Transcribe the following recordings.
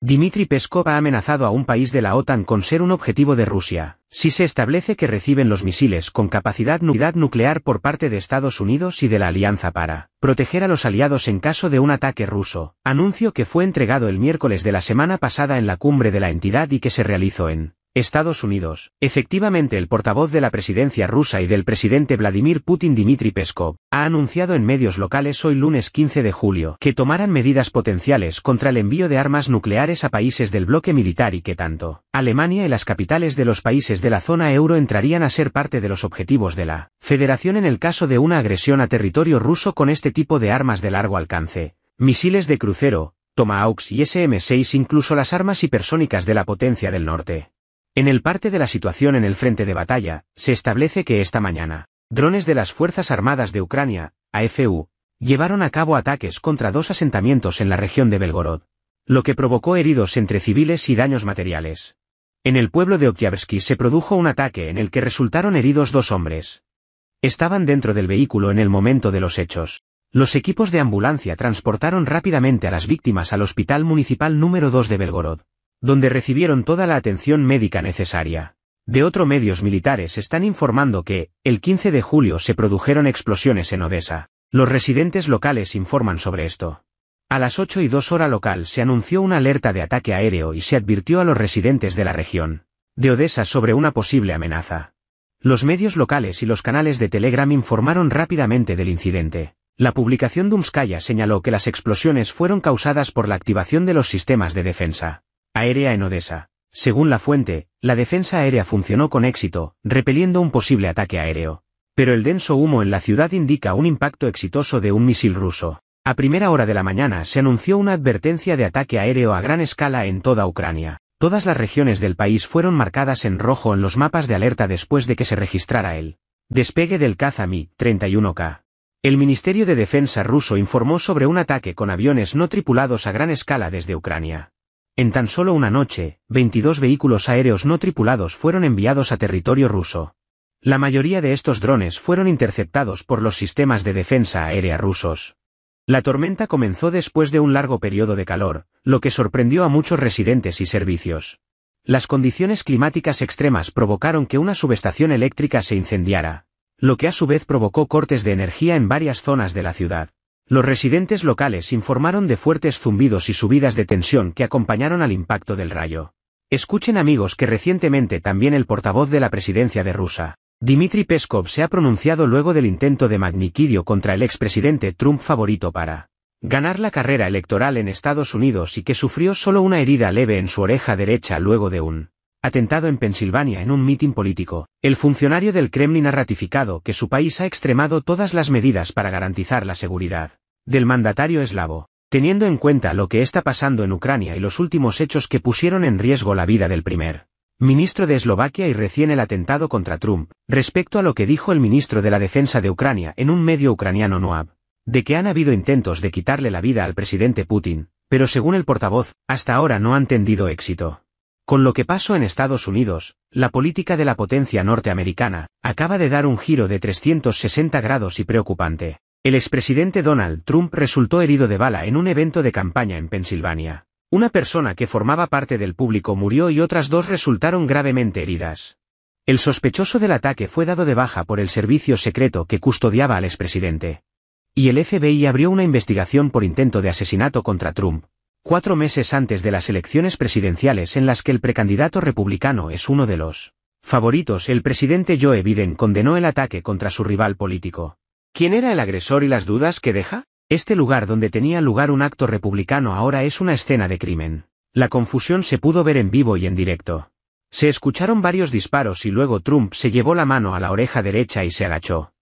Dmitry Peskov ha amenazado a un país de la OTAN con ser un objetivo de Rusia, si se establece que reciben los misiles con capacidad nuclear por parte de Estados Unidos y de la Alianza para proteger a los aliados en caso de un ataque ruso, anuncio que fue entregado el miércoles de la semana pasada en la cumbre de la entidad y que se realizó en Estados Unidos. Efectivamente el portavoz de la presidencia rusa y del presidente Vladimir Putin Dmitry Peskov, ha anunciado en medios locales hoy lunes 15 de julio que tomarán medidas potenciales contra el envío de armas nucleares a países del bloque militar y que tanto Alemania y las capitales de los países de la zona euro entrarían a ser parte de los objetivos de la Federación en el caso de una agresión a territorio ruso con este tipo de armas de largo alcance, misiles de crucero, Tomahawks y SM-6 incluso las armas hipersónicas de la potencia del norte. En el parte de la situación en el frente de batalla, se establece que esta mañana, drones de las Fuerzas Armadas de Ucrania, AFU, llevaron a cabo ataques contra dos asentamientos en la región de Belgorod, lo que provocó heridos entre civiles y daños materiales. En el pueblo de Oktyabrsky se produjo un ataque en el que resultaron heridos dos hombres. Estaban dentro del vehículo en el momento de los hechos. Los equipos de ambulancia transportaron rápidamente a las víctimas al Hospital Municipal número 2 de Belgorod, donde recibieron toda la atención médica necesaria. De otro medios militares están informando que, el 15 de julio se produjeron explosiones en Odessa. Los residentes locales informan sobre esto. A las 8 y 2 hora local se anunció una alerta de ataque aéreo y se advirtió a los residentes de la región de Odessa sobre una posible amenaza. Los medios locales y los canales de Telegram informaron rápidamente del incidente. La publicación Dumskaya señaló que las explosiones fueron causadas por la activación de los sistemas de defensa aérea en Odessa. Según la fuente, la defensa aérea funcionó con éxito, repeliendo un posible ataque aéreo. Pero el denso humo en la ciudad indica un impacto exitoso de un misil ruso. A primera hora de la mañana se anunció una advertencia de ataque aéreo a gran escala en toda Ucrania. Todas las regiones del país fueron marcadas en rojo en los mapas de alerta después de que se registrara el despegue del kazami 31 k El Ministerio de Defensa ruso informó sobre un ataque con aviones no tripulados a gran escala desde Ucrania. En tan solo una noche, 22 vehículos aéreos no tripulados fueron enviados a territorio ruso. La mayoría de estos drones fueron interceptados por los sistemas de defensa aérea rusos. La tormenta comenzó después de un largo periodo de calor, lo que sorprendió a muchos residentes y servicios. Las condiciones climáticas extremas provocaron que una subestación eléctrica se incendiara, lo que a su vez provocó cortes de energía en varias zonas de la ciudad. Los residentes locales informaron de fuertes zumbidos y subidas de tensión que acompañaron al impacto del rayo. Escuchen amigos que recientemente también el portavoz de la presidencia de Rusia, Dmitry Peskov se ha pronunciado luego del intento de magniquidio contra el expresidente Trump favorito para ganar la carrera electoral en Estados Unidos y que sufrió solo una herida leve en su oreja derecha luego de un Atentado en Pensilvania en un mitin político. El funcionario del Kremlin ha ratificado que su país ha extremado todas las medidas para garantizar la seguridad del mandatario eslavo. Teniendo en cuenta lo que está pasando en Ucrania y los últimos hechos que pusieron en riesgo la vida del primer ministro de Eslovaquia y recién el atentado contra Trump, respecto a lo que dijo el ministro de la Defensa de Ucrania en un medio ucraniano NOAB, de que han habido intentos de quitarle la vida al presidente Putin, pero según el portavoz, hasta ahora no han tendido éxito. Con lo que pasó en Estados Unidos, la política de la potencia norteamericana acaba de dar un giro de 360 grados y preocupante. El expresidente Donald Trump resultó herido de bala en un evento de campaña en Pensilvania. Una persona que formaba parte del público murió y otras dos resultaron gravemente heridas. El sospechoso del ataque fue dado de baja por el servicio secreto que custodiaba al expresidente. Y el FBI abrió una investigación por intento de asesinato contra Trump, cuatro meses antes de las elecciones presidenciales en las que el precandidato republicano es uno de los favoritos, el presidente Joe Biden condenó el ataque contra su rival político. ¿Quién era el agresor y las dudas que deja? Este lugar donde tenía lugar un acto republicano ahora es una escena de crimen. La confusión se pudo ver en vivo y en directo. Se escucharon varios disparos y luego Trump se llevó la mano a la oreja derecha y se agachó.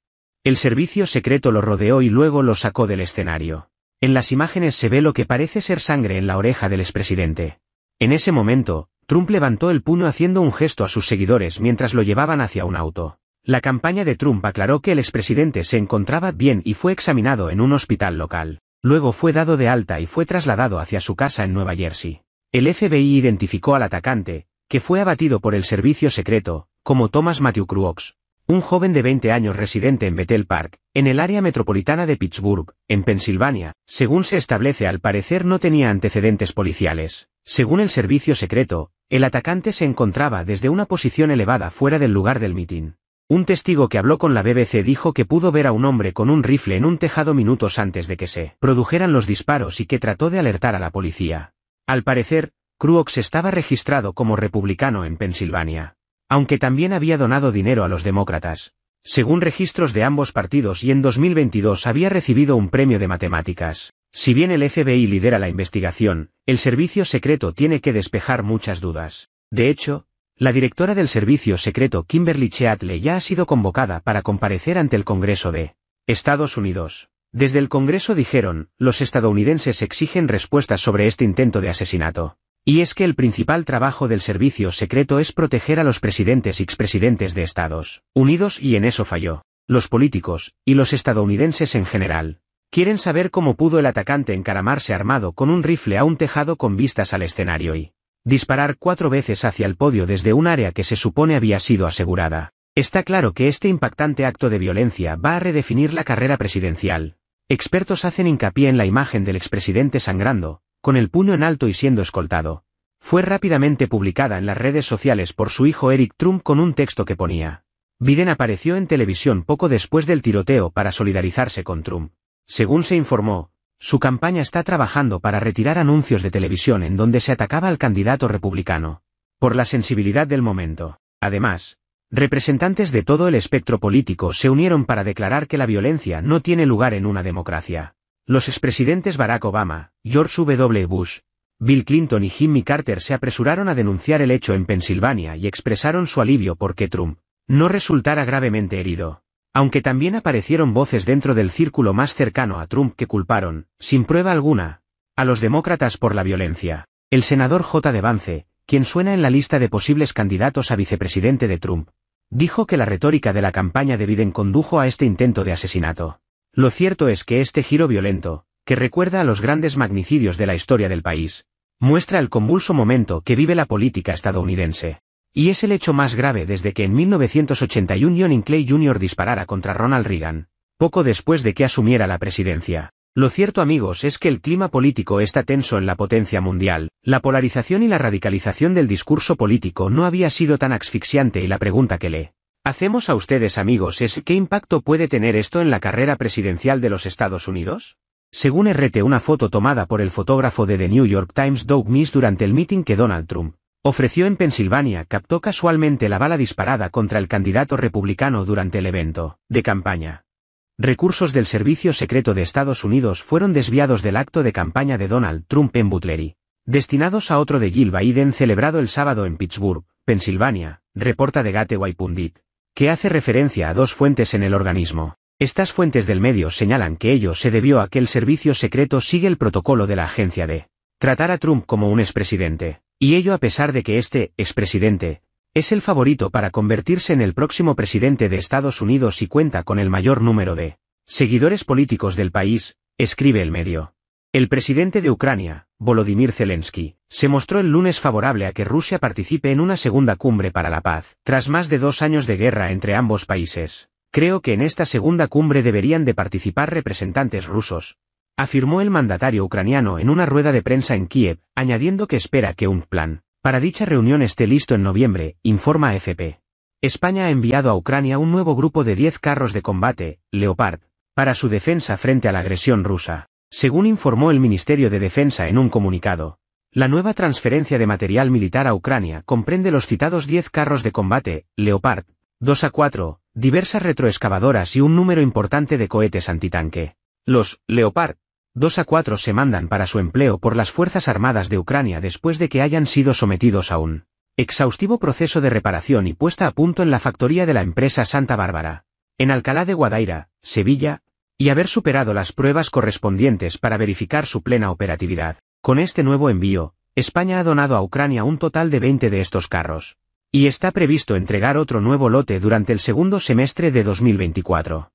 El servicio secreto lo rodeó y luego lo sacó del escenario. En las imágenes se ve lo que parece ser sangre en la oreja del expresidente. En ese momento, Trump levantó el puño haciendo un gesto a sus seguidores mientras lo llevaban hacia un auto. La campaña de Trump aclaró que el expresidente se encontraba bien y fue examinado en un hospital local. Luego fue dado de alta y fue trasladado hacia su casa en Nueva Jersey. El FBI identificó al atacante, que fue abatido por el servicio secreto, como Thomas Matthew Cruox, un joven de 20 años residente en Bethel Park, en el área metropolitana de Pittsburgh, en Pensilvania, según se establece al parecer no tenía antecedentes policiales. Según el servicio secreto, el atacante se encontraba desde una posición elevada fuera del lugar del mitin. Un testigo que habló con la BBC dijo que pudo ver a un hombre con un rifle en un tejado minutos antes de que se produjeran los disparos y que trató de alertar a la policía. Al parecer, Cruox estaba registrado como republicano en Pensilvania. Aunque también había donado dinero a los demócratas, según registros de ambos partidos y en 2022 había recibido un premio de matemáticas. Si bien el FBI lidera la investigación, el servicio secreto tiene que despejar muchas dudas. De hecho, la directora del servicio secreto Kimberly Cheatle ya ha sido convocada para comparecer ante el Congreso de Estados Unidos. Desde el Congreso dijeron, los estadounidenses exigen respuestas sobre este intento de asesinato. Y es que el principal trabajo del servicio secreto es proteger a los presidentes y expresidentes de Estados Unidos y en eso falló. Los políticos, y los estadounidenses en general, quieren saber cómo pudo el atacante encaramarse armado con un rifle a un tejado con vistas al escenario y disparar cuatro veces hacia el podio desde un área que se supone había sido asegurada. Está claro que este impactante acto de violencia va a redefinir la carrera presidencial. Expertos hacen hincapié en la imagen del expresidente sangrando, con el puño en alto y siendo escoltado. Fue rápidamente publicada en las redes sociales por su hijo Eric Trump con un texto que ponía. Biden apareció en televisión poco después del tiroteo para solidarizarse con Trump. Según se informó, su campaña está trabajando para retirar anuncios de televisión en donde se atacaba al candidato republicano. Por la sensibilidad del momento. Además, representantes de todo el espectro político se unieron para declarar que la violencia no tiene lugar en una democracia. Los expresidentes Barack Obama, George W. Bush, Bill Clinton y Jimmy Carter se apresuraron a denunciar el hecho en Pensilvania y expresaron su alivio porque Trump no resultara gravemente herido. Aunque también aparecieron voces dentro del círculo más cercano a Trump que culparon, sin prueba alguna, a los demócratas por la violencia. El senador J. Devance, quien suena en la lista de posibles candidatos a vicepresidente de Trump, dijo que la retórica de la campaña de Biden condujo a este intento de asesinato. Lo cierto es que este giro violento, que recuerda a los grandes magnicidios de la historia del país, muestra el convulso momento que vive la política estadounidense. Y es el hecho más grave desde que en 1981 John Clay Jr. disparara contra Ronald Reagan, poco después de que asumiera la presidencia. Lo cierto amigos es que el clima político está tenso en la potencia mundial, la polarización y la radicalización del discurso político no había sido tan asfixiante y la pregunta que le Hacemos a ustedes amigos es qué impacto puede tener esto en la carrera presidencial de los Estados Unidos? Según RT una foto tomada por el fotógrafo de The New York Times Doug Miss durante el meeting que Donald Trump ofreció en Pensilvania captó casualmente la bala disparada contra el candidato republicano durante el evento de campaña. Recursos del Servicio Secreto de Estados Unidos fueron desviados del acto de campaña de Donald Trump en Butlery, destinados a otro de Jill Biden celebrado el sábado en Pittsburgh, Pensilvania, reporta de Gateway Pundit que hace referencia a dos fuentes en el organismo. Estas fuentes del medio señalan que ello se debió a que el servicio secreto sigue el protocolo de la agencia de tratar a Trump como un expresidente, y ello a pesar de que este expresidente es el favorito para convertirse en el próximo presidente de Estados Unidos y cuenta con el mayor número de seguidores políticos del país, escribe el medio. El presidente de Ucrania, Volodymyr Zelensky, se mostró el lunes favorable a que Rusia participe en una segunda cumbre para la paz, tras más de dos años de guerra entre ambos países. Creo que en esta segunda cumbre deberían de participar representantes rusos, afirmó el mandatario ucraniano en una rueda de prensa en Kiev, añadiendo que espera que un plan para dicha reunión esté listo en noviembre, informa FP. España ha enviado a Ucrania un nuevo grupo de 10 carros de combate, Leopard, para su defensa frente a la agresión rusa. Según informó el Ministerio de Defensa en un comunicado, la nueva transferencia de material militar a Ucrania comprende los citados 10 carros de combate, Leopard, 2 a 4, diversas retroexcavadoras y un número importante de cohetes antitanque. Los Leopard 2 a 4 se mandan para su empleo por las Fuerzas Armadas de Ucrania después de que hayan sido sometidos a un exhaustivo proceso de reparación y puesta a punto en la factoría de la empresa Santa Bárbara. En Alcalá de Guadaira, Sevilla, y haber superado las pruebas correspondientes para verificar su plena operatividad. Con este nuevo envío, España ha donado a Ucrania un total de 20 de estos carros, y está previsto entregar otro nuevo lote durante el segundo semestre de 2024.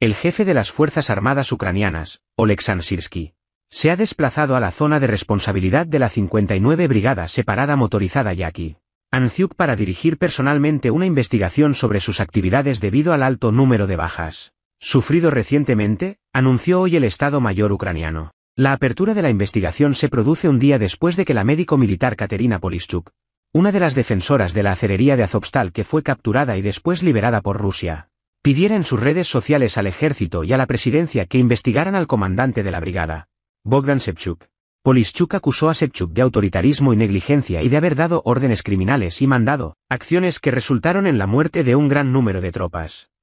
El jefe de las Fuerzas Armadas ucranianas, Oleksandr Sirsky, se ha desplazado a la zona de responsabilidad de la 59 Brigada Separada Motorizada Yaki. Anziuk para dirigir personalmente una investigación sobre sus actividades debido al alto número de bajas sufrido recientemente, anunció hoy el Estado Mayor ucraniano. La apertura de la investigación se produce un día después de que la médico militar Katerina Polishchuk, una de las defensoras de la acerería de Azovstal que fue capturada y después liberada por Rusia, pidiera en sus redes sociales al ejército y a la presidencia que investigaran al comandante de la brigada, Bogdan Sepchuk. Polishchuk acusó a Sepchuk de autoritarismo y negligencia y de haber dado órdenes criminales y mandado acciones que resultaron en la muerte de un gran número de tropas.